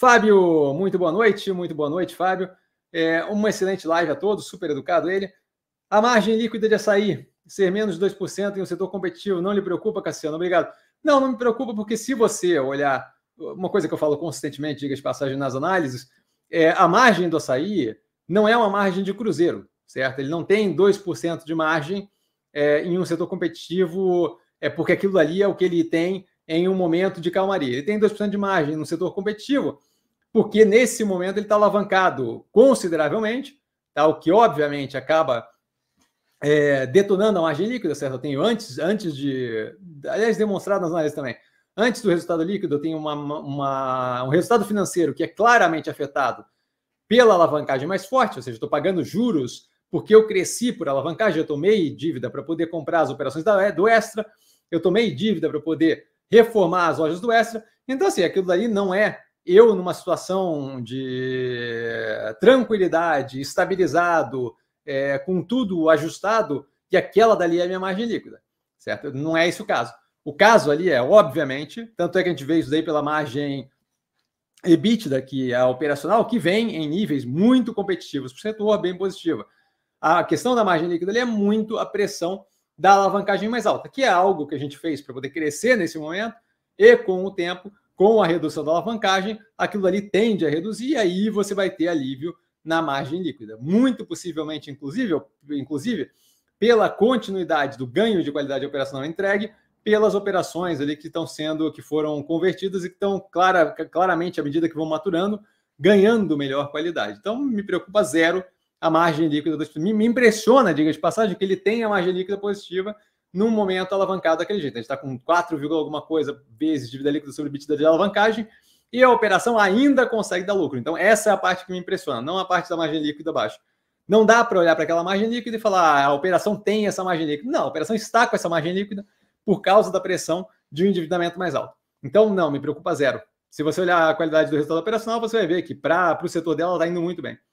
Fábio, muito boa noite, muito boa noite, Fábio. É, uma excelente live a todos, super educado ele. A margem líquida de açaí, ser menos de 2% em um setor competitivo, não lhe preocupa, Cassiano? Obrigado. Não, não me preocupa, porque se você olhar, uma coisa que eu falo consistentemente, diga de passagem nas análises, é, a margem do açaí não é uma margem de cruzeiro, certo? Ele não tem 2% de margem é, em um setor competitivo, é porque aquilo ali é o que ele tem em um momento de calmaria. Ele tem 2% de margem no setor competitivo, porque nesse momento ele está alavancado consideravelmente, tá? o que obviamente acaba é, detonando a margem líquida, certo? Eu tenho antes, antes de. Aliás, demonstrado nas análises também. Antes do resultado líquido, eu tenho uma, uma, um resultado financeiro que é claramente afetado pela alavancagem mais forte, ou seja, estou pagando juros porque eu cresci por alavancagem, eu tomei dívida para poder comprar as operações da, do Extra, eu tomei dívida para poder reformar as lojas do Extra. Então, assim, aquilo daí não é eu, numa situação de eh, tranquilidade, estabilizado, é, com tudo ajustado, e aquela dali é a minha margem líquida, certo? Não é esse o caso. O caso ali é, obviamente, tanto é que a gente vê isso daí pela margem EBITDA, que é a operacional, que vem em níveis muito competitivos para o setor, bem positiva. A questão da margem líquida ali é muito a pressão da alavancagem mais alta, que é algo que a gente fez para poder crescer nesse momento e, com o tempo, com a redução da alavancagem, aquilo ali tende a reduzir e aí você vai ter alívio na margem líquida. Muito possivelmente, inclusive, inclusive pela continuidade do ganho de qualidade operacional entregue, pelas operações ali que estão sendo, que foram convertidas e que estão clara, claramente, à medida que vão maturando, ganhando melhor qualidade. Então, me preocupa zero a margem líquida. Me, me impressiona, diga de passagem, que ele tem a margem líquida positiva, num momento alavancado daquele jeito. A gente está com 4, alguma coisa vezes dívida líquida sobre EBITDA de alavancagem e a operação ainda consegue dar lucro. Então, essa é a parte que me impressiona, não a parte da margem líquida baixa. Não dá para olhar para aquela margem líquida e falar ah, a operação tem essa margem líquida. Não, a operação está com essa margem líquida por causa da pressão de um endividamento mais alto. Então, não, me preocupa zero. Se você olhar a qualidade do resultado operacional, você vai ver que para o setor dela está indo muito bem.